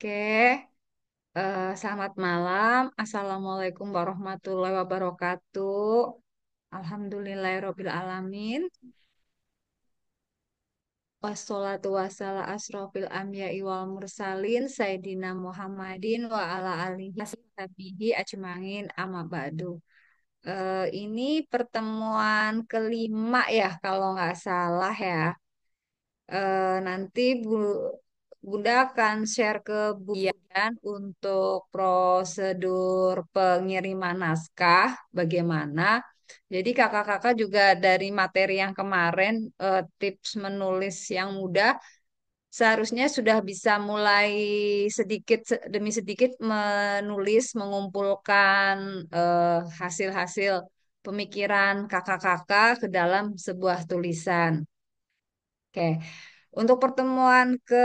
Oke, uh, selamat malam. Assalamualaikum warahmatullahi wabarakatuh. Alhamdulillahirabbil alamin. Wassalatu wassala asrofil amya'i wal mursalin Sayyidina Muhammadin wa ala alihi ajmain amma ba'du. Uh, ini pertemuan kelima ya kalau nggak salah ya. Uh, nanti Bu Bunda akan share ke Bian iya. untuk prosedur pengiriman naskah bagaimana. Jadi kakak-kakak juga dari materi yang kemarin eh, tips menulis yang mudah seharusnya sudah bisa mulai sedikit demi sedikit menulis mengumpulkan eh, hasil-hasil pemikiran kakak-kakak ke dalam sebuah tulisan. Oke. Okay. Untuk pertemuan ke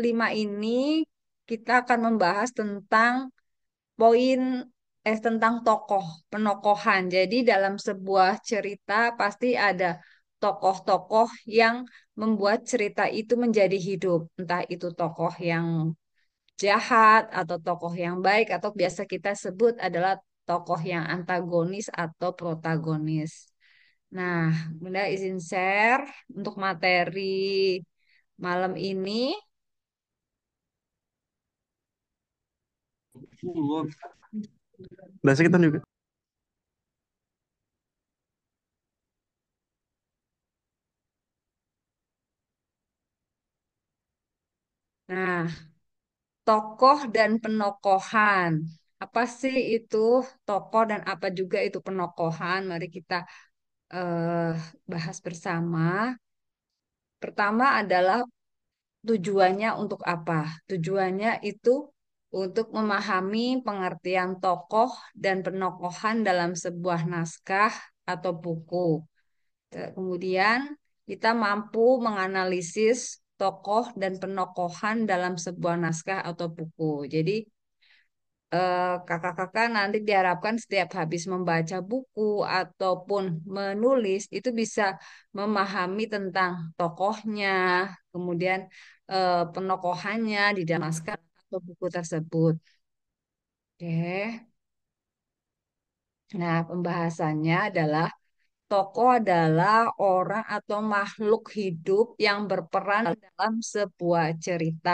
lima ini kita akan membahas tentang poin eh tentang tokoh penokohan. Jadi dalam sebuah cerita pasti ada tokoh-tokoh yang membuat cerita itu menjadi hidup. Entah itu tokoh yang jahat atau tokoh yang baik atau biasa kita sebut adalah tokoh yang antagonis atau protagonis. Nah, Bunda izin share untuk materi malam ini. Bahasa kita juga. Nah, tokoh dan penokohan. Apa sih itu tokoh dan apa juga itu penokohan? Mari kita uh, bahas bersama. Pertama adalah tujuannya untuk apa? Tujuannya itu untuk memahami pengertian tokoh dan penokohan dalam sebuah naskah atau buku. Kemudian kita mampu menganalisis tokoh dan penokohan dalam sebuah naskah atau buku. Jadi Eh, kakak-kakak uh, nanti diharapkan setiap habis membaca buku ataupun menulis itu bisa memahami tentang tokohnya, kemudian uh, penokohannya di dalam atau buku tersebut. Oke. Nah, pembahasannya adalah Tokoh adalah orang atau makhluk hidup yang berperan dalam sebuah cerita.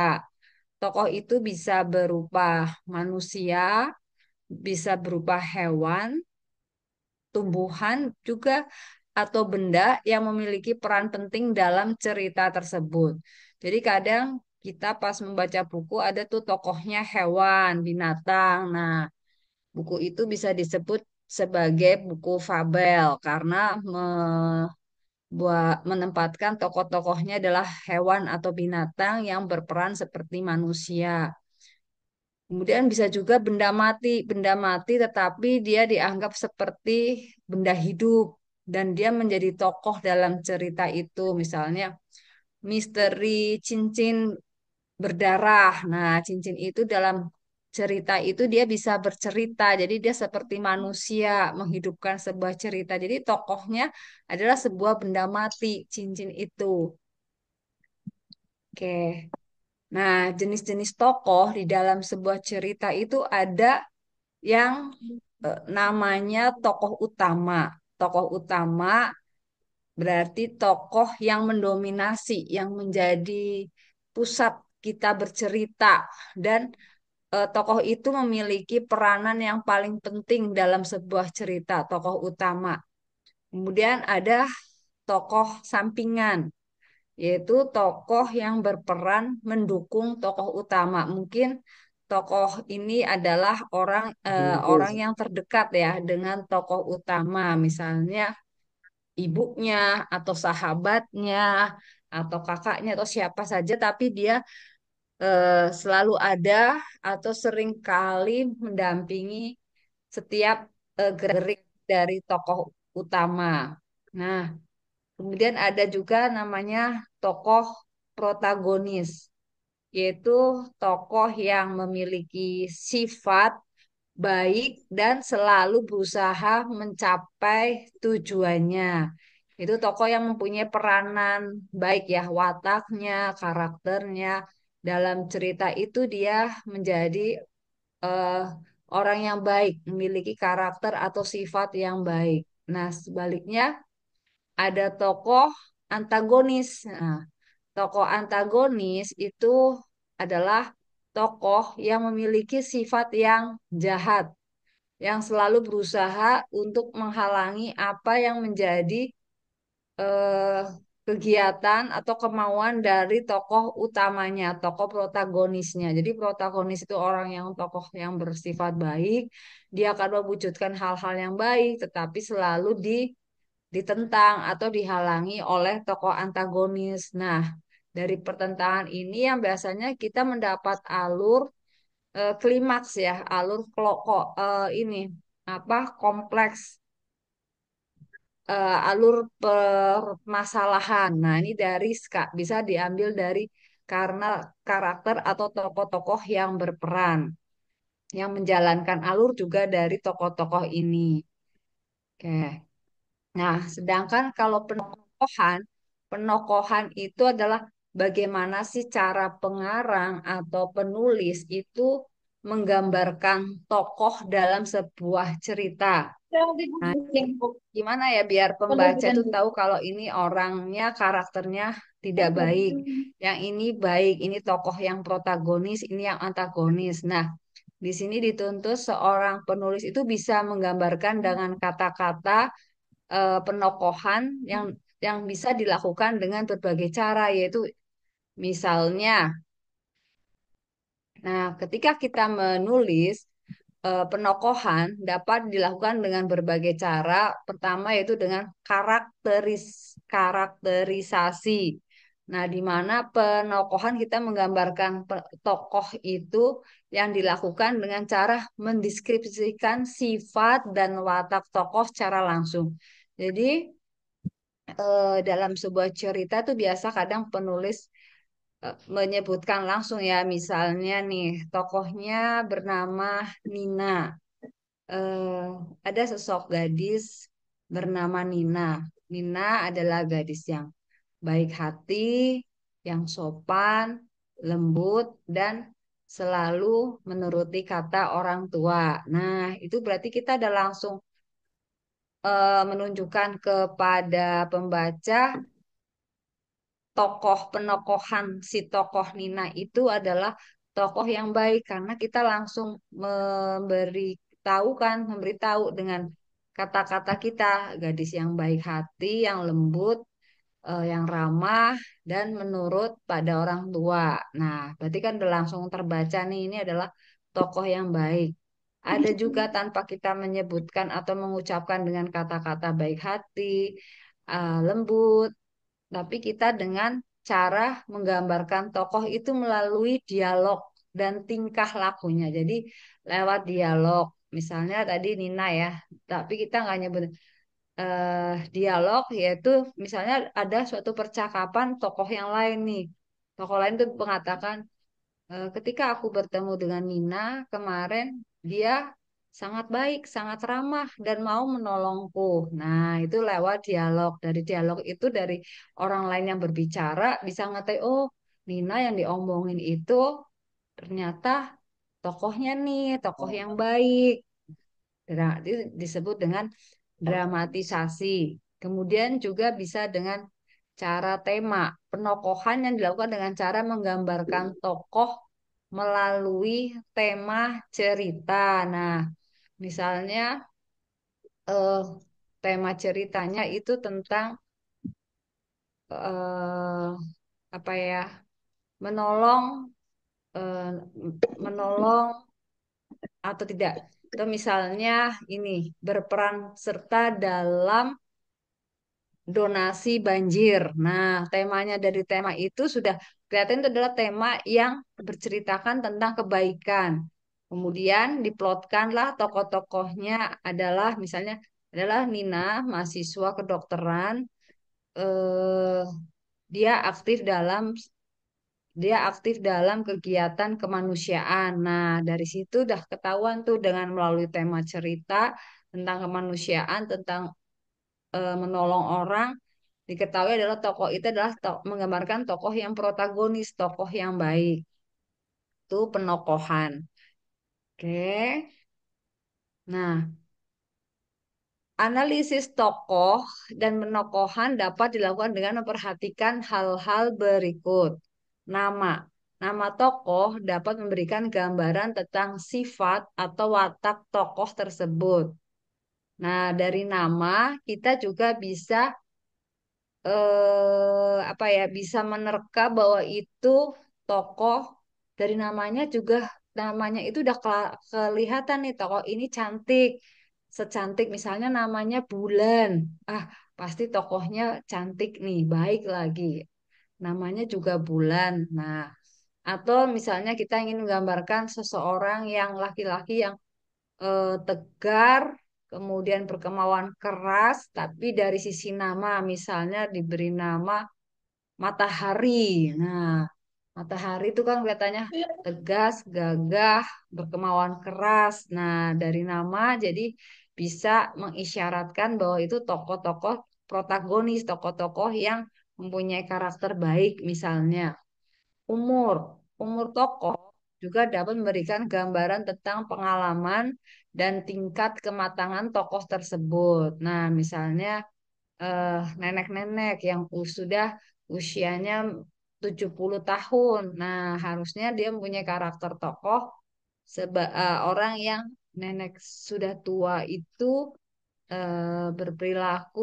Tokoh itu bisa berupa manusia, bisa berupa hewan, tumbuhan juga atau benda yang memiliki peran penting dalam cerita tersebut. Jadi kadang kita pas membaca buku ada tuh tokohnya hewan, binatang. Nah, buku itu bisa disebut sebagai buku fabel karena me buat menempatkan tokoh-tokohnya adalah hewan atau binatang yang berperan seperti manusia. Kemudian bisa juga benda mati, benda mati tetapi dia dianggap seperti benda hidup dan dia menjadi tokoh dalam cerita itu. Misalnya misteri cincin berdarah. Nah, cincin itu dalam cerita itu dia bisa bercerita. Jadi dia seperti manusia menghidupkan sebuah cerita. Jadi tokohnya adalah sebuah benda mati cincin itu. Oke. Nah, jenis-jenis tokoh di dalam sebuah cerita itu ada yang e, namanya tokoh utama. Tokoh utama berarti tokoh yang mendominasi, yang menjadi pusat kita bercerita dan eh, tokoh itu memiliki peranan yang paling penting dalam sebuah cerita, tokoh utama. Kemudian ada tokoh sampingan, yaitu tokoh yang berperan mendukung tokoh utama. Mungkin tokoh ini adalah orang eh, iya, orang yang terdekat ya dengan tokoh utama, misalnya ibunya atau sahabatnya atau kakaknya atau siapa saja tapi dia Eh, selalu ada atau seringkali mendampingi setiap eh, gerik dari tokoh utama. Nah, kemudian ada juga namanya tokoh protagonis, yaitu tokoh yang memiliki sifat baik dan selalu berusaha mencapai tujuannya. Itu tokoh yang mempunyai peranan baik ya, wataknya, karakternya, dalam cerita itu dia menjadi uh, orang yang baik, memiliki karakter atau sifat yang baik. Nah, sebaliknya ada tokoh antagonis. Nah, tokoh antagonis itu adalah tokoh yang memiliki sifat yang jahat, yang selalu berusaha untuk menghalangi apa yang menjadi uh, kegiatan atau kemauan dari tokoh utamanya, tokoh protagonisnya. Jadi protagonis itu orang yang tokoh yang bersifat baik, dia akan mewujudkan hal-hal yang baik, tetapi selalu di ditentang atau dihalangi oleh tokoh antagonis. Nah, dari pertentangan ini yang biasanya kita mendapat alur e, klimaks ya, alur kloko e, eh, ini apa kompleks uh, alur permasalahan. Nah, ini dari ska, bisa diambil dari karena karakter atau tokoh-tokoh yang berperan yang menjalankan alur juga dari tokoh-tokoh ini. Oke. Nah, sedangkan kalau penokohan, penokohan itu adalah bagaimana sih cara pengarang atau penulis itu menggambarkan tokoh dalam sebuah cerita. Nah. Gimana ya biar oh, pembaca tuh tahu kalau ini orangnya karakternya tidak baik, yang ini baik, ini tokoh yang protagonis, ini yang antagonis. Nah, di sini dituntut seorang penulis itu bisa menggambarkan dengan kata-kata eh, penokohan yang yang bisa dilakukan dengan berbagai cara yaitu misalnya Nah, ketika kita menulis Eh, penokohan dapat dilakukan dengan berbagai cara. Pertama yaitu dengan karakteris karakterisasi. Nah, di mana penokohan kita menggambarkan tokoh itu yang dilakukan dengan cara mendeskripsikan sifat dan watak tokoh secara langsung. Jadi eh, dalam sebuah cerita itu biasa kadang penulis menyebutkan langsung ya misalnya nih tokohnya bernama Nina eh, ada sosok gadis bernama Nina Nina adalah gadis yang baik hati yang sopan lembut dan selalu menuruti kata orang tua nah itu berarti kita ada langsung eh, menunjukkan kepada pembaca tokoh penokohan si tokoh Nina itu adalah tokoh yang baik karena kita langsung memberitahu kan memberitahu dengan kata-kata kita gadis yang baik hati yang lembut eh, yang ramah dan menurut pada orang tua nah berarti kan udah langsung terbaca nih ini adalah tokoh yang baik ada juga tanpa kita menyebutkan atau mengucapkan dengan kata-kata baik hati, eh, lembut, tapi kita dengan cara menggambarkan tokoh itu melalui dialog dan tingkah lakunya. Jadi lewat dialog, misalnya tadi Nina ya, tapi kita nggak nyebut eh, dialog yaitu misalnya ada suatu percakapan tokoh yang lain nih. Tokoh lain itu mengatakan e, ketika aku bertemu dengan Nina kemarin dia sangat baik, sangat ramah, dan mau menolongku. Nah, itu lewat dialog. Dari dialog itu, dari orang lain yang berbicara, bisa ngerti, oh, Nina yang diomongin itu ternyata tokohnya nih, tokoh yang baik. Berarti disebut dengan dramatisasi. Kemudian juga bisa dengan cara tema, penokohan yang dilakukan dengan cara menggambarkan tokoh melalui tema cerita. Nah, Misalnya eh, tema ceritanya itu tentang eh, apa ya menolong eh, menolong atau tidak. Atau misalnya ini berperan serta dalam donasi banjir. Nah, temanya dari tema itu sudah kelihatan itu adalah tema yang berceritakan tentang kebaikan. Kemudian diplotkanlah tokoh-tokohnya adalah misalnya adalah Nina, mahasiswa kedokteran. Eh, dia aktif dalam dia aktif dalam kegiatan kemanusiaan. Nah, dari situ udah ketahuan tuh dengan melalui tema cerita tentang kemanusiaan, tentang e, menolong orang, diketahui adalah tokoh itu adalah to menggambarkan tokoh yang protagonis, tokoh yang baik. Itu penokohan. Oke. Nah, analisis tokoh dan penokohan dapat dilakukan dengan memperhatikan hal-hal berikut. Nama. Nama tokoh dapat memberikan gambaran tentang sifat atau watak tokoh tersebut. Nah, dari nama kita juga bisa eh, apa ya, bisa menerka bahwa itu tokoh dari namanya juga namanya itu udah kelihatan nih toko oh, ini cantik secantik misalnya namanya bulan ah pasti tokohnya cantik nih baik lagi namanya juga bulan nah atau misalnya kita ingin menggambarkan seseorang yang laki-laki yang eh, tegar kemudian berkemauan keras tapi dari sisi nama misalnya diberi nama matahari nah Matahari itu kan kelihatannya iya. tegas, gagah, berkemauan keras. Nah, dari nama jadi bisa mengisyaratkan bahwa itu tokoh-tokoh protagonis, tokoh-tokoh yang mempunyai karakter baik misalnya. Umur, umur tokoh juga dapat memberikan gambaran tentang pengalaman dan tingkat kematangan tokoh tersebut. Nah, misalnya eh, nenek -nenek yang sudah usianya 70 tahun. Nah, harusnya dia mempunyai karakter tokoh seba uh, orang yang nenek sudah tua itu uh, berperilaku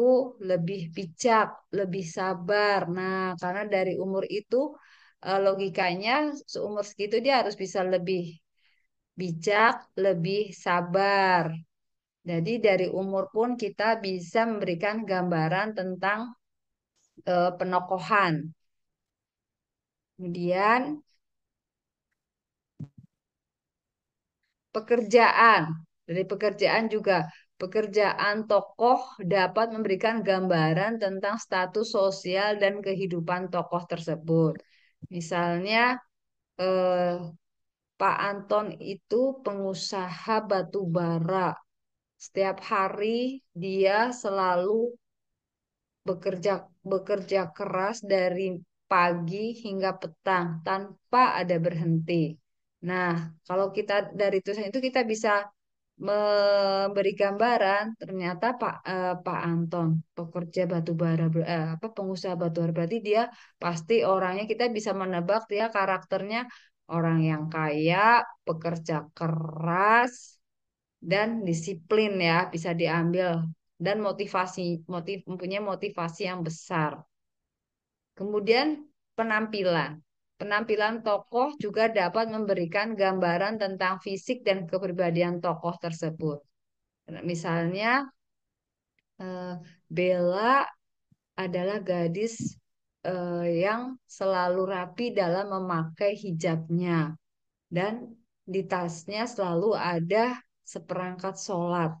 lebih bijak, lebih sabar. Nah, karena dari umur itu uh, logikanya seumur segitu dia harus bisa lebih bijak, lebih sabar. Jadi dari umur pun kita bisa memberikan gambaran tentang uh, penokohan Kemudian pekerjaan. Dari pekerjaan juga pekerjaan tokoh dapat memberikan gambaran tentang status sosial dan kehidupan tokoh tersebut. Misalnya eh, Pak Anton itu pengusaha batu bara. Setiap hari dia selalu bekerja bekerja keras dari pagi hingga petang tanpa ada berhenti. Nah, kalau kita dari tulisan itu kita bisa memberi gambaran ternyata Pak eh, Pak Anton pekerja batu bara eh, apa pengusaha batu bara berarti dia pasti orangnya kita bisa menebak dia karakternya orang yang kaya, pekerja keras dan disiplin ya bisa diambil dan motivasi motif mempunyai motivasi yang besar. Kemudian penampilan. Penampilan tokoh juga dapat memberikan gambaran tentang fisik dan kepribadian tokoh tersebut. Misalnya, eh, Bella adalah gadis eh, yang selalu rapi dalam memakai hijabnya dan di tasnya selalu ada seperangkat sholat.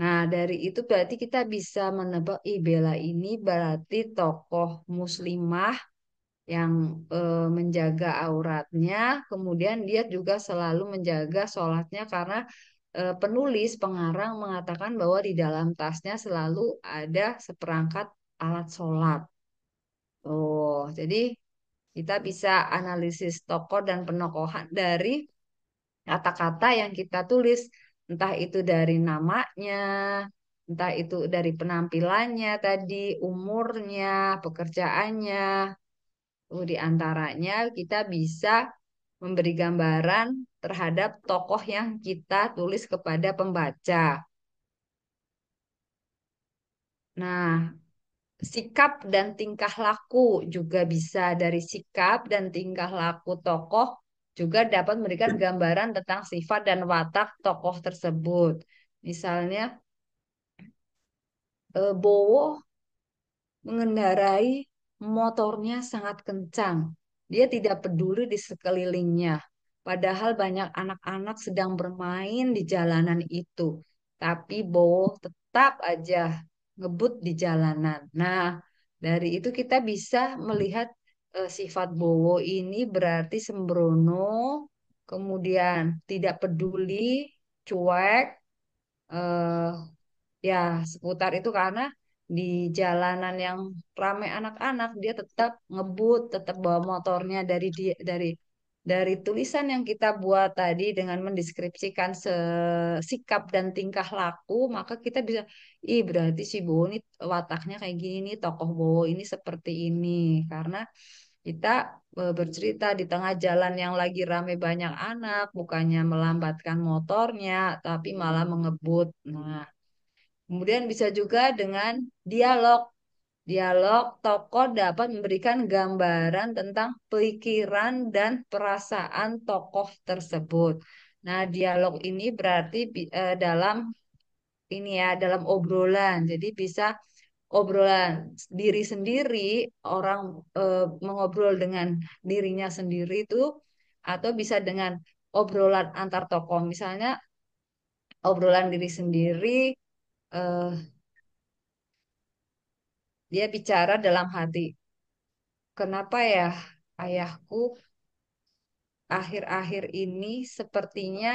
Nah, dari itu berarti kita bisa menebak ih Bella ini berarti tokoh muslimah yang e, menjaga auratnya, kemudian dia juga selalu menjaga sholatnya karena e, penulis pengarang mengatakan bahwa di dalam tasnya selalu ada seperangkat alat sholat. Oh, jadi kita bisa analisis tokoh dan penokohan dari kata-kata yang kita tulis entah itu dari namanya, entah itu dari penampilannya tadi, umurnya, pekerjaannya. Oh, di antaranya kita bisa memberi gambaran terhadap tokoh yang kita tulis kepada pembaca. Nah, sikap dan tingkah laku juga bisa dari sikap dan tingkah laku tokoh juga dapat memberikan gambaran tentang sifat dan watak tokoh tersebut. Misalnya, e, Bowo mengendarai motornya sangat kencang. Dia tidak peduli di sekelilingnya. Padahal banyak anak-anak sedang bermain di jalanan itu. Tapi Bowo tetap aja ngebut di jalanan. Nah, dari itu kita bisa melihat Eh, sifat Bowo ini berarti sembrono, kemudian tidak peduli, cuek, eh, ya seputar itu karena di jalanan yang ramai anak-anak dia tetap ngebut, tetap bawa motornya dari dia, dari dari tulisan yang kita buat tadi dengan mendeskripsikan sikap dan tingkah laku, maka kita bisa, ih berarti si Bowo ini wataknya kayak gini tokoh Bowo ini seperti ini. Karena kita e, bercerita di tengah jalan yang lagi rame banyak anak, bukannya melambatkan motornya, tapi malah mengebut. Nah, kemudian bisa juga dengan dialog. Dialog tokoh dapat memberikan gambaran tentang pikiran dan perasaan tokoh tersebut. Nah, dialog ini berarti e, dalam ini ya, dalam obrolan. Jadi bisa obrolan diri sendiri, orang eh, mengobrol dengan dirinya sendiri itu atau bisa dengan obrolan antar tokoh. Misalnya obrolan diri sendiri eh, dia bicara dalam hati. Kenapa ya ayahku akhir-akhir ini sepertinya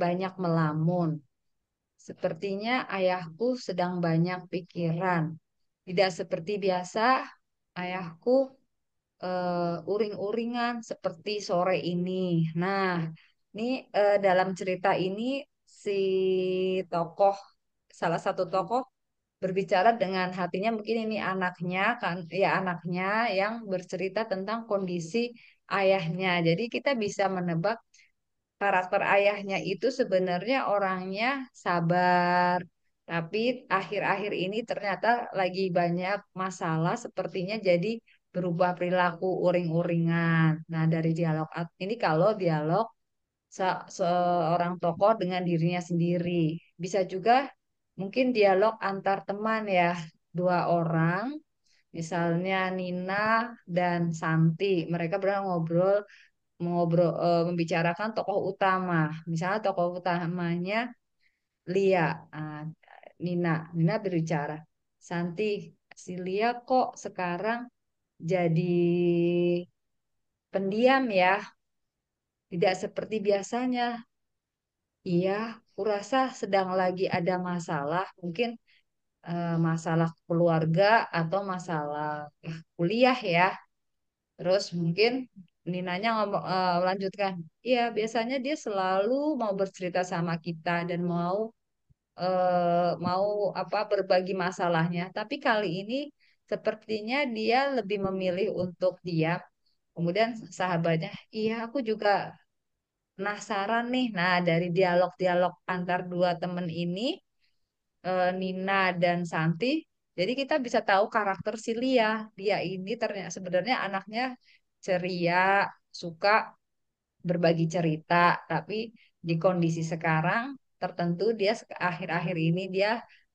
banyak melamun. Sepertinya ayahku sedang banyak pikiran. Tidak seperti biasa, ayahku uh, uring-uringan seperti sore ini. Nah, ini uh, dalam cerita ini si tokoh salah satu tokoh berbicara dengan hatinya mungkin ini anaknya kan ya anaknya yang bercerita tentang kondisi ayahnya. Jadi kita bisa menebak karakter ayahnya itu sebenarnya orangnya sabar, tapi akhir-akhir ini ternyata lagi banyak masalah sepertinya jadi berubah perilaku uring-uringan. Nah, dari dialog ini kalau dialog se seorang tokoh dengan dirinya sendiri. Bisa juga mungkin dialog antar teman ya, dua orang misalnya Nina dan Santi. Mereka pernah ngobrol mengobrol e, membicarakan tokoh utama. Misalnya tokoh utamanya Lia. Nah, Nina. Nina berbicara, Santi, Silia kok sekarang jadi pendiam ya? Tidak seperti biasanya. Iya, kurasa sedang lagi ada masalah, mungkin eh, masalah keluarga atau masalah ya, kuliah ya. Terus mungkin Ninanya ngomong uh, eh, melanjutkan, iya biasanya dia selalu mau bercerita sama kita dan mau eh, mau apa berbagi masalahnya. Tapi kali ini sepertinya dia lebih memilih untuk diam. Kemudian sahabatnya, iya aku juga penasaran nih. Nah, dari dialog-dialog antar dua temen ini, eh, Nina dan Santi, jadi kita bisa tahu karakter si Lia. Dia ini ternyata sebenarnya anaknya ceria, suka berbagi cerita, tapi di kondisi sekarang tertentu dia akhir-akhir ini dia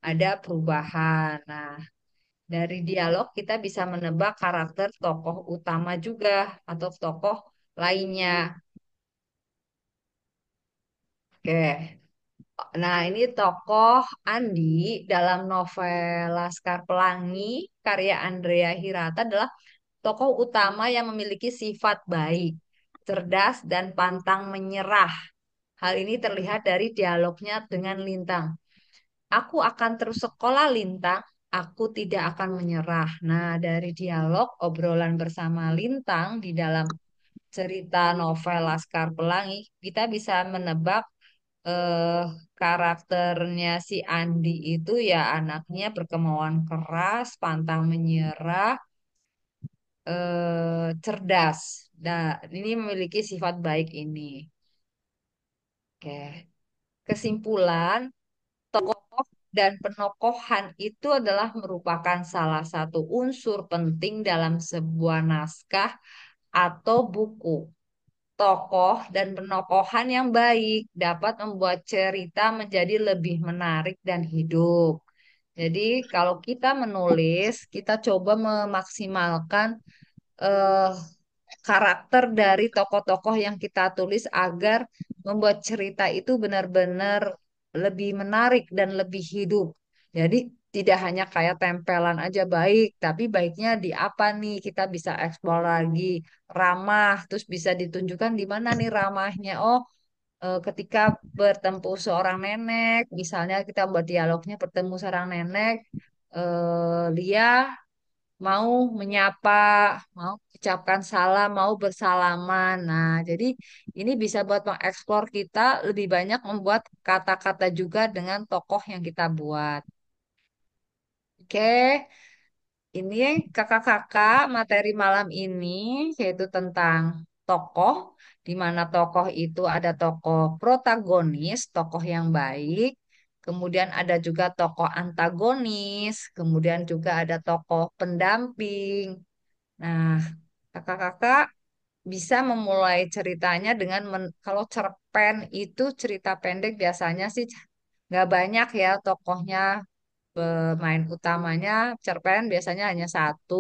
ada perubahan. Nah, dari dialog kita bisa menebak karakter tokoh utama juga atau tokoh lainnya. Oke. Nah, ini tokoh Andi dalam novel Laskar Pelangi karya Andrea Hirata adalah tokoh utama yang memiliki sifat baik, cerdas dan pantang menyerah. Hal ini terlihat dari dialognya dengan Lintang. Aku akan terus sekolah Lintang, aku tidak akan menyerah. Nah, dari dialog obrolan bersama Lintang di dalam cerita novel Laskar Pelangi, kita bisa menebak eh, karakternya si Andi itu ya anaknya berkemauan keras, pantang menyerah, eh, cerdas. Nah, ini memiliki sifat baik ini. Oke. Kesimpulan, tokoh dan penokohan itu adalah merupakan salah satu unsur penting dalam sebuah naskah atau buku. Tokoh dan penokohan yang baik dapat membuat cerita menjadi lebih menarik dan hidup. Jadi, kalau kita menulis, kita coba memaksimalkan eh, karakter dari tokoh-tokoh yang kita tulis agar membuat cerita itu benar-benar lebih menarik dan lebih hidup. Jadi tidak hanya kayak tempelan aja baik, tapi baiknya di apa nih kita bisa eksplor lagi ramah, terus bisa ditunjukkan di mana nih ramahnya. Oh, eh, ketika bertemu seorang nenek, misalnya kita buat dialognya bertemu seorang nenek, eh, Lia mau menyapa, mau ucapkan salam, mau bersalaman. Nah, jadi ini bisa buat mengeksplor kita lebih banyak membuat kata-kata juga dengan tokoh yang kita buat. Oke, ini kakak-kakak materi malam ini yaitu tentang tokoh, di mana tokoh itu ada tokoh protagonis, tokoh yang baik, kemudian ada juga tokoh antagonis, kemudian juga ada tokoh pendamping. Nah, kakak-kakak bisa memulai ceritanya dengan men, kalau cerpen itu cerita pendek biasanya sih nggak banyak ya tokohnya pemain utamanya cerpen biasanya hanya satu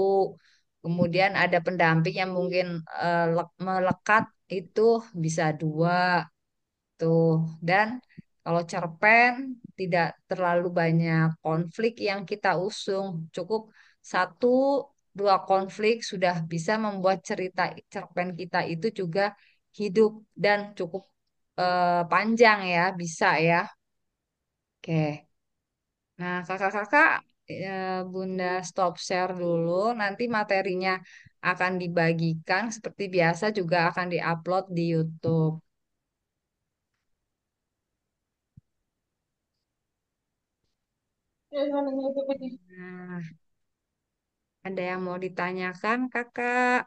kemudian ada pendamping yang mungkin uh, melekat itu bisa dua tuh dan kalau cerpen tidak terlalu banyak konflik yang kita usung, cukup satu dua konflik sudah bisa membuat cerita cerpen kita itu juga hidup dan cukup eh, panjang ya, bisa ya. Oke. Nah, kakak-kakak, eh, Bunda stop share dulu. Nanti materinya akan dibagikan seperti biasa juga akan diupload di YouTube. Iya, nah, ada yang mau ditanyakan, Kakak?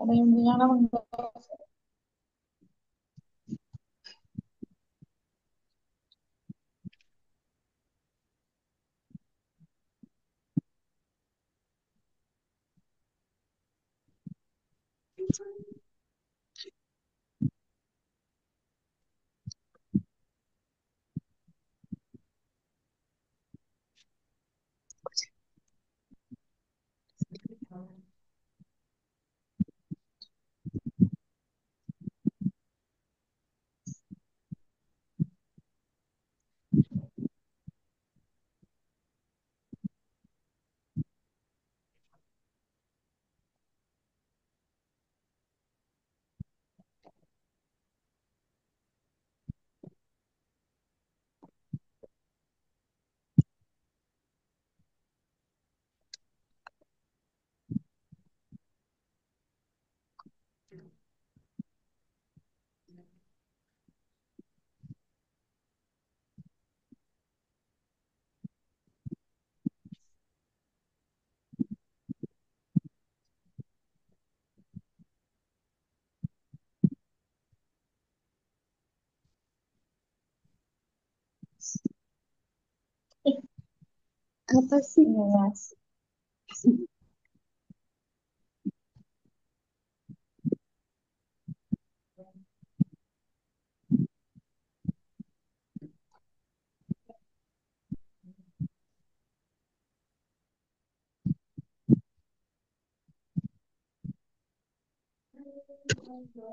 Ada yang punya enggak? apa sih Mas? Thank you.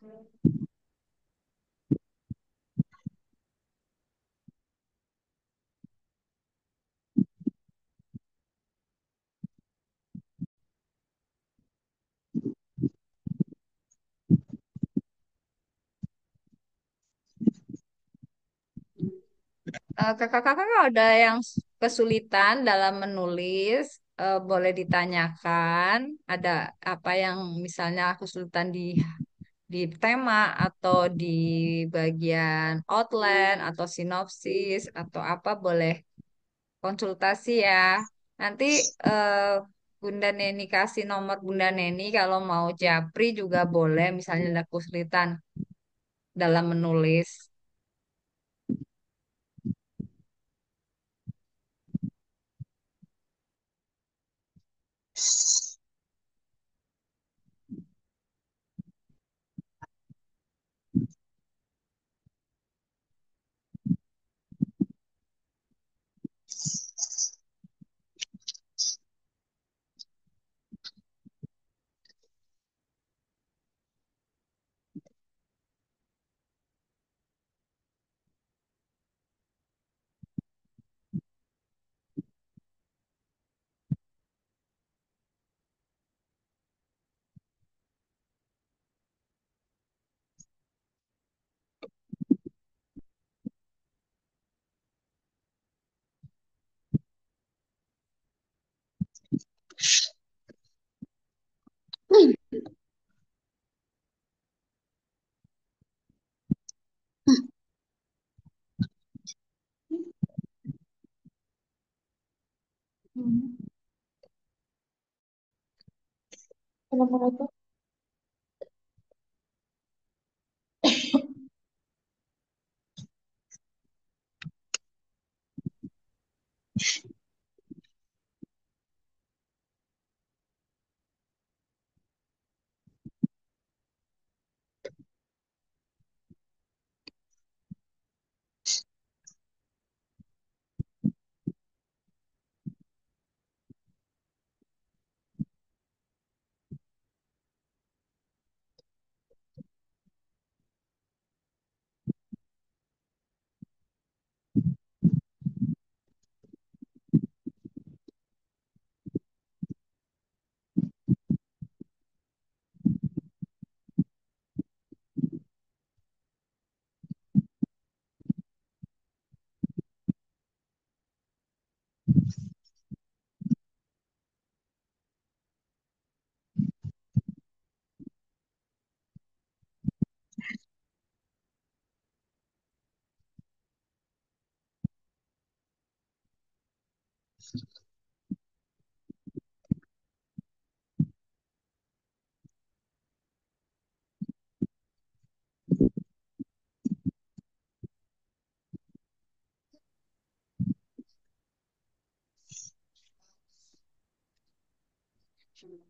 kakak eh, Kakak-kakak ada yang kesulitan dalam menulis, uh, boleh ditanyakan. Ada apa yang misalnya kesulitan di di tema atau di bagian outline atau sinopsis atau apa boleh konsultasi ya. Nanti eh, Bunda Neni kasih nomor Bunda Neni kalau mau japri juga boleh misalnya ada kesulitan dalam menulis. you. la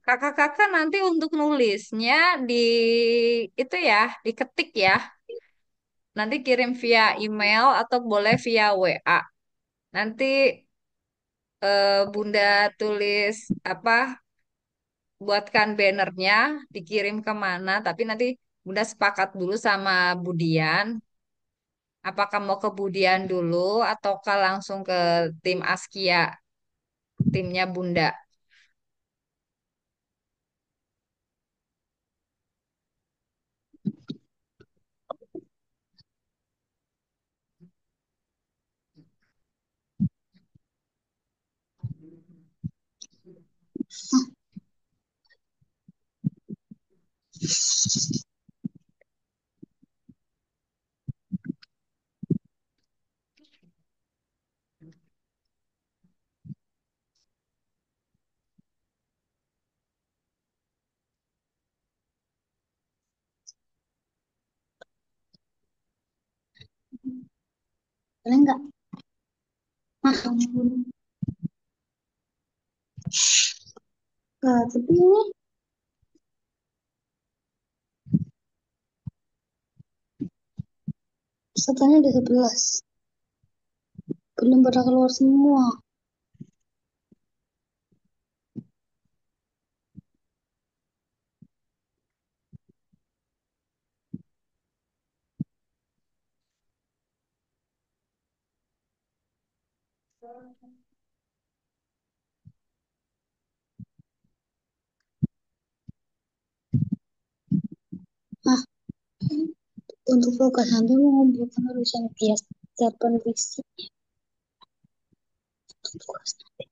Kakak-kakak nanti untuk nulisnya di itu ya, diketik ya. Nanti kirim via email atau boleh via WA. Nanti uh, Bunda tulis apa buatkan bannernya dikirim kemana tapi nanti Bunda sepakat dulu sama Budian apakah mau ke Budian dulu ataukah langsung ke tim Askia timnya Bunda Boleh nggak? Makan. Nah, tapi ini satunya ada 11. Belum pada keluar semua. Thank you. untuk fokus Anda mengumpulkan urusan bias dan fisik. Untuk fokus Anda.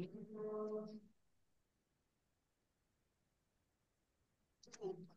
Thank you.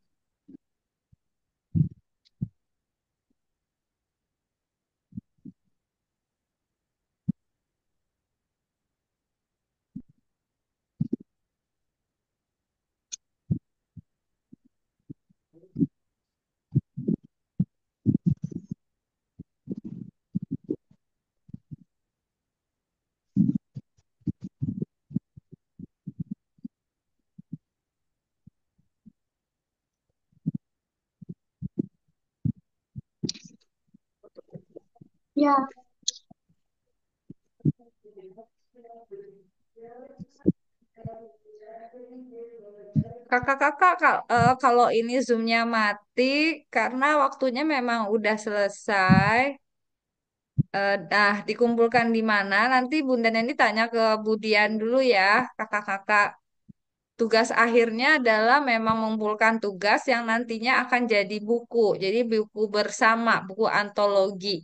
Ya. Kakak-kakak eh, kalau ini zoomnya mati karena waktunya memang udah selesai. Nah, dikumpulkan di mana? Nanti Bunda Neni tanya ke Budian dulu ya, kakak-kakak. Tugas akhirnya adalah memang mengumpulkan tugas yang nantinya akan jadi buku. Jadi buku bersama, buku antologi.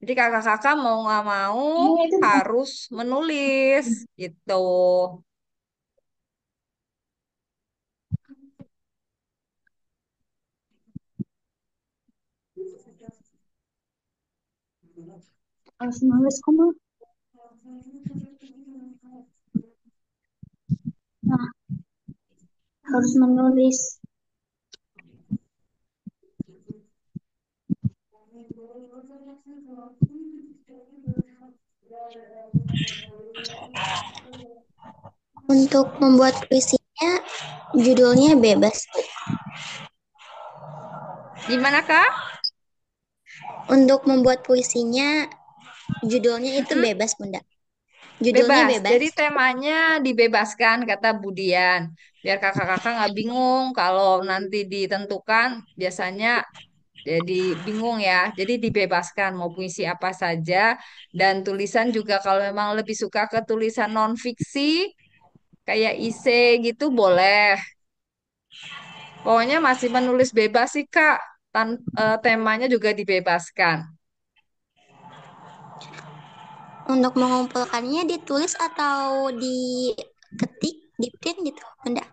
Jadi kakak-kakak mau nggak mau ya, itu harus menulis hmm. gitu. Harus nulis Nah, harus menulis. Untuk membuat puisinya, judulnya bebas. Gimana kak? Untuk membuat puisinya, judulnya itu hmm. bebas, bunda. Judulnya bebas. bebas. Jadi temanya dibebaskan, kata Budian. Biar kakak-kakak nggak bingung kalau nanti ditentukan, biasanya jadi bingung ya. Jadi dibebaskan mau puisi apa saja dan tulisan juga kalau memang lebih suka ke tulisan non fiksi kayak IC gitu boleh. Pokoknya masih menulis bebas sih Kak. Tan uh, temanya juga dibebaskan. Untuk mengumpulkannya ditulis atau diketik, di gitu, enggak?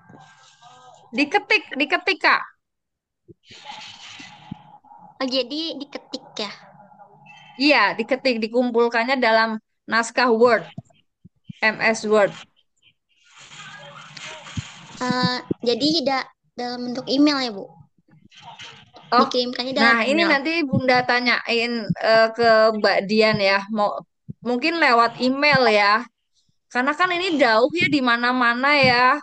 Diketik, diketik Kak Oh, jadi diketik ya? Iya, diketik, dikumpulkannya dalam naskah Word, MS Word. Uh, jadi tidak dalam bentuk email ya, Bu? Oh, dalam Nah, email. ini nanti Bunda tanyain uh, ke Mbak Dian ya. Mau mungkin lewat email ya. Karena kan ini jauh ya di mana-mana ya.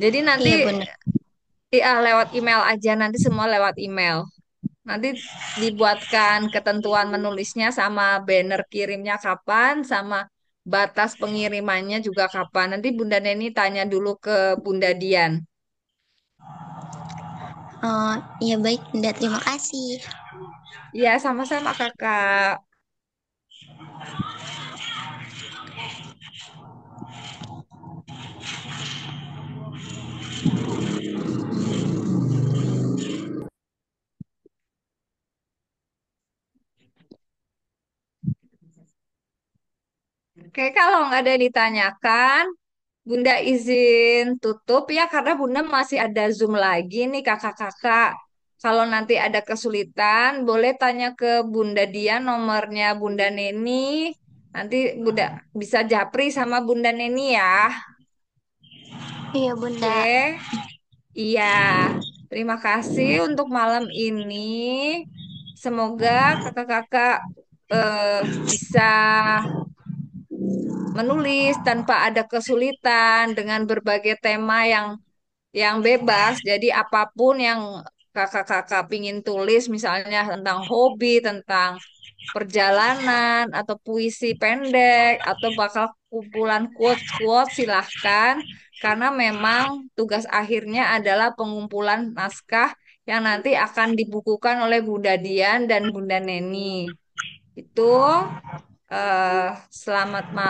Jadi nanti iya, bener. Iya, lewat email aja nanti semua lewat email. Nanti dibuatkan ketentuan menulisnya sama banner kirimnya kapan, sama batas pengirimannya juga kapan. Nanti Bunda Neni tanya dulu ke Bunda Dian. Oh, ya baik Bunda, terima kasih. Ya sama-sama Kakak. Oke, kalau nggak ada yang ditanyakan, Bunda izin tutup ya, karena Bunda masih ada Zoom lagi nih kakak-kakak. Kalau nanti ada kesulitan, boleh tanya ke Bunda Dia nomornya Bunda Neni. Nanti Bunda bisa japri sama Bunda Neni ya. Iya, Bunda. Oke. Iya. Terima kasih untuk malam ini. Semoga kakak-kakak uh, bisa menulis tanpa ada kesulitan dengan berbagai tema yang yang bebas. Jadi apapun yang kakak-kakak pingin tulis misalnya tentang hobi, tentang perjalanan atau puisi pendek atau bakal kumpulan quote-quote silahkan karena memang tugas akhirnya adalah pengumpulan naskah yang nanti akan dibukukan oleh Bunda Dian dan Bunda Neni. Itu uh, selamat malam.